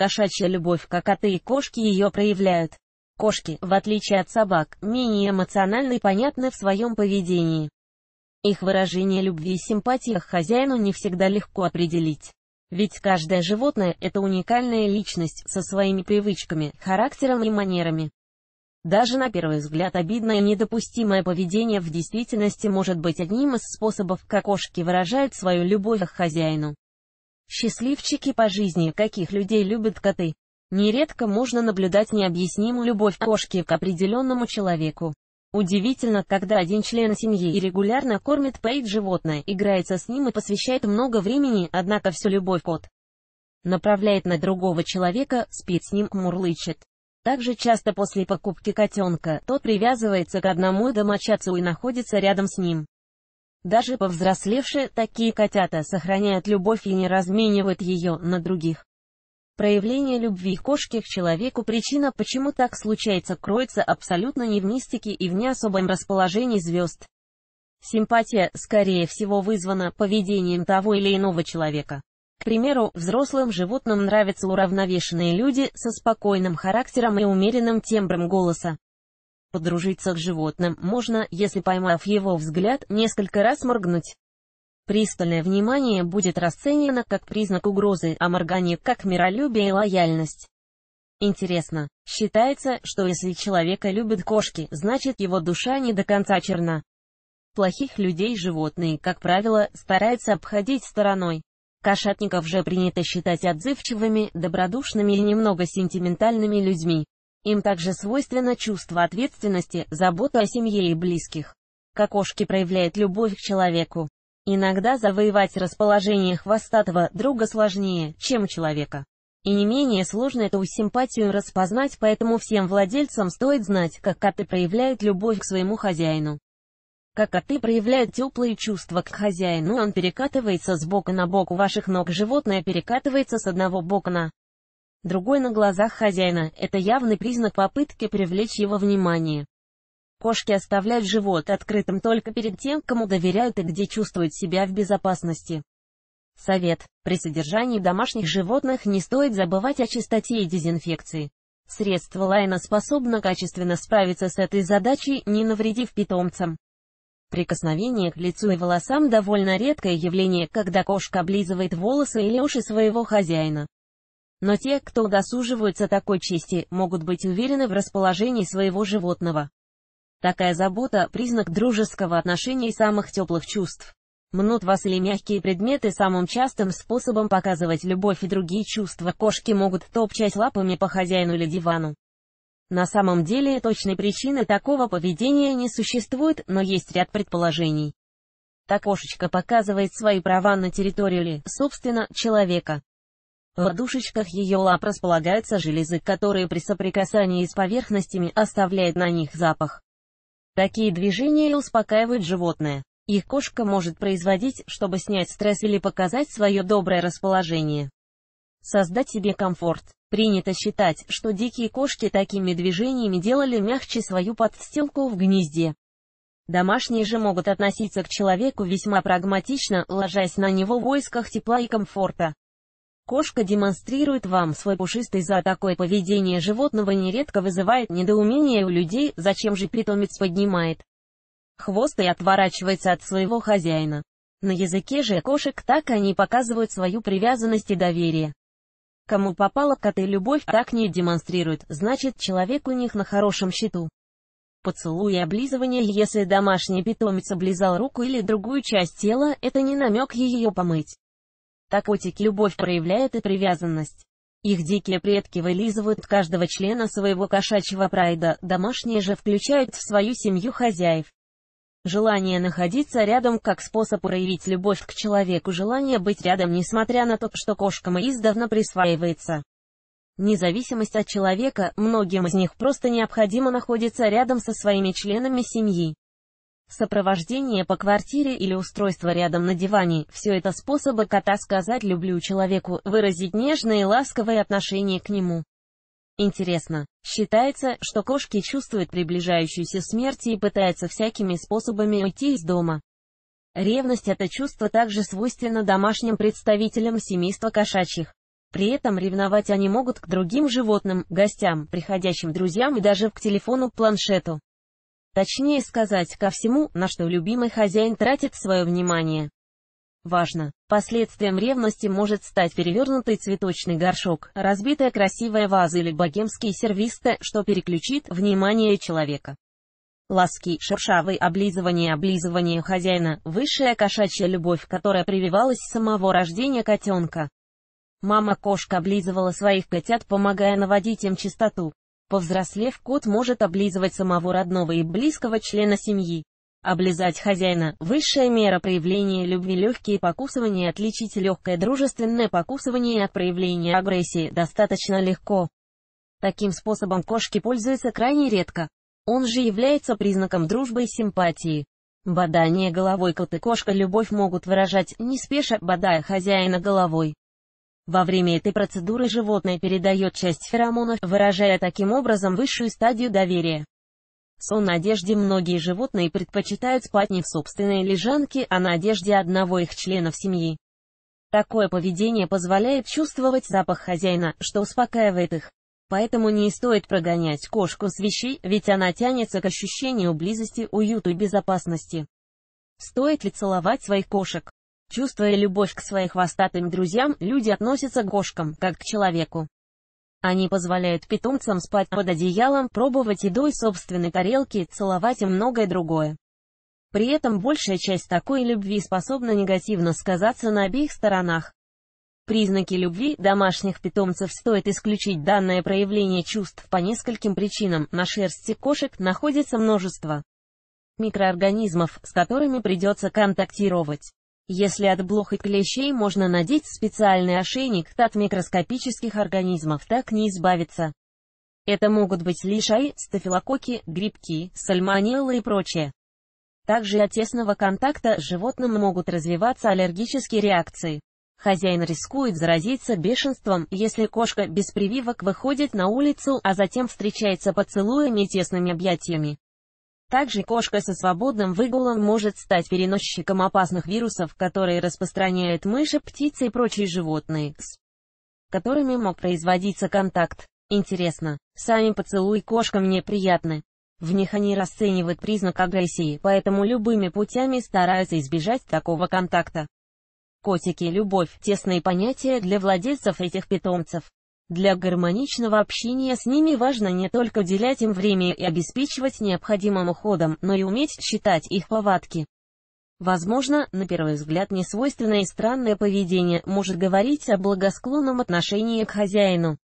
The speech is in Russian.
Кошачья любовь, как коты и кошки ее проявляют. Кошки, в отличие от собак, менее эмоциональны и понятны в своем поведении. Их выражение любви и симпатии к хозяину не всегда легко определить. Ведь каждое животное – это уникальная личность со своими привычками, характером и манерами. Даже на первый взгляд обидное и недопустимое поведение в действительности может быть одним из способов, как кошки выражают свою любовь к хозяину. Счастливчики по жизни, каких людей любят коты. Нередко можно наблюдать необъяснимую любовь кошки к определенному человеку. Удивительно, когда один член семьи и регулярно кормит Пейт животное, играется с ним и посвящает много времени, однако всю любовь кот направляет на другого человека, спит с ним, мурлычет. Также часто после покупки котенка, тот привязывается к одному домочадцу и находится рядом с ним. Даже повзрослевшие такие котята сохраняют любовь и не разменивают ее на других. Проявление любви кошки к человеку причина, почему так случается, кроется абсолютно не в мистике и в не особом расположении звезд. Симпатия, скорее всего, вызвана поведением того или иного человека. К примеру, взрослым животным нравятся уравновешенные люди со спокойным характером и умеренным тембром голоса. Подружиться с животным можно, если поймав его взгляд, несколько раз моргнуть. Пристальное внимание будет расценено как признак угрозы, а моргание как миролюбие и лояльность. Интересно, считается, что если человека любят кошки, значит его душа не до конца черна. Плохих людей животные, как правило, стараются обходить стороной. Кошатников же принято считать отзывчивыми, добродушными и немного сентиментальными людьми. Им также свойственно чувство ответственности, забота о семье и близких. Кокошки проявляют любовь к человеку. Иногда завоевать расположение хвостатого друга сложнее, чем человека. И не менее сложно эту симпатию распознать, поэтому всем владельцам стоит знать, как коты проявляют любовь к своему хозяину. Как коты проявляют теплые чувства к хозяину, он перекатывается с бока на бок у ваших ног, животное перекатывается с одного бока на другой на глазах хозяина, это явный признак попытки привлечь его внимание. Кошки оставляют живот открытым только перед тем, кому доверяют и где чувствуют себя в безопасности. Совет. При содержании домашних животных не стоит забывать о чистоте и дезинфекции. Средство Лайна способно качественно справиться с этой задачей, не навредив питомцам. Прикосновение к лицу и волосам довольно редкое явление, когда кошка облизывает волосы или уши своего хозяина. Но те, кто удосуживаются такой чести, могут быть уверены в расположении своего животного. Такая забота – признак дружеского отношения и самых теплых чувств. Мнут вас или мягкие предметы самым частым способом показывать любовь и другие чувства. Кошки могут топчать лапами по хозяину или дивану. На самом деле точной причины такого поведения не существует, но есть ряд предположений. Так кошечка показывает свои права на территорию или, собственно, человека. В душечках ее лап располагаются железы, которые при соприкасании с поверхностями оставляют на них запах. Такие движения успокаивают животное. Их кошка может производить, чтобы снять стресс или показать свое доброе расположение. Создать себе комфорт. Принято считать, что дикие кошки такими движениями делали мягче свою подстилку в гнезде. Домашние же могут относиться к человеку весьма прагматично, ложась на него в войсках тепла и комфорта. Кошка демонстрирует вам свой пушистый зад, такое поведение животного нередко вызывает недоумение у людей, зачем же питомец поднимает хвост и отворачивается от своего хозяина. На языке же кошек так они показывают свою привязанность и доверие. Кому попало коты любовь, так не демонстрируют, значит человек у них на хорошем счету. Поцелуй и облизывание Если домашний питомец облизал руку или другую часть тела, это не намек ее помыть. Так котики любовь проявляют и привязанность. Их дикие предки вылизывают каждого члена своего кошачьего прайда, домашние же включают в свою семью хозяев. Желание находиться рядом как способ проявить любовь к человеку, желание быть рядом, несмотря на то, что кошкам издавна присваивается. Независимость от человека, многим из них просто необходимо находиться рядом со своими членами семьи. Сопровождение по квартире или устройство рядом на диване – все это способы кота сказать «люблю» человеку, выразить нежное и ласковое отношение к нему. Интересно. Считается, что кошки чувствуют приближающуюся смерть и пытаются всякими способами уйти из дома. Ревность – это чувство также свойственно домашним представителям семейства кошачьих. При этом ревновать они могут к другим животным, гостям, приходящим друзьям и даже к телефону, планшету. Точнее сказать, ко всему, на что любимый хозяин тратит свое внимание. Важно! Последствием ревности может стать перевернутый цветочный горшок, разбитая красивая ваза или богемский сервиста, что переключит внимание человека. Ласки, шершавые облизывания, облизывание хозяина, высшая кошачья любовь, которая прививалась с самого рождения котенка. Мама-кошка облизывала своих котят, помогая наводить им чистоту. Повзрослев, кот может облизывать самого родного и близкого члена семьи. Облизать хозяина – высшая мера проявления любви. Легкие покусывания отличить легкое дружественное покусывание от проявления агрессии достаточно легко. Таким способом кошки пользуются крайне редко. Он же является признаком дружбы и симпатии. Бодание головой кот и кошка любовь могут выражать, не спеша, бодая хозяина головой. Во время этой процедуры животное передает часть феромонов, выражая таким образом высшую стадию доверия. Сон на одежде многие животные предпочитают спать не в собственной лежанке, а на одежде одного их членов семьи. Такое поведение позволяет чувствовать запах хозяина, что успокаивает их. Поэтому не стоит прогонять кошку с вещей, ведь она тянется к ощущению близости, уюту и безопасности. Стоит ли целовать своих кошек? Чувствуя любовь к своим хвостатым друзьям, люди относятся к кошкам, как к человеку. Они позволяют питомцам спать под одеялом, пробовать еду из собственной тарелки, целовать и многое другое. При этом большая часть такой любви способна негативно сказаться на обеих сторонах. Признаки любви домашних питомцев стоит исключить данное проявление чувств по нескольким причинам. На шерсти кошек находится множество микроорганизмов, с которыми придется контактировать. Если от блох и клещей можно надеть специальный ошейник, то от микроскопических организмов так не избавиться. Это могут быть лишай, стафилококки, грибки, сальмонеллы и прочее. Также от тесного контакта с животным могут развиваться аллергические реакции. Хозяин рискует заразиться бешенством, если кошка без прививок выходит на улицу, а затем встречается поцелуями и тесными объятиями. Также кошка со свободным выгулом может стать переносчиком опасных вирусов, которые распространяют мыши, птицы и прочие животные, с которыми мог производиться контакт. Интересно, сами поцелуи кошкам неприятны. В них они расценивают признак агрессии, поэтому любыми путями стараются избежать такого контакта. Котики – любовь – тесные понятия для владельцев этих питомцев. Для гармоничного общения с ними важно не только уделять им время и обеспечивать необходимым уходом, но и уметь считать их повадки. Возможно, на первый взгляд несвойственное и странное поведение может говорить о благосклонном отношении к хозяину.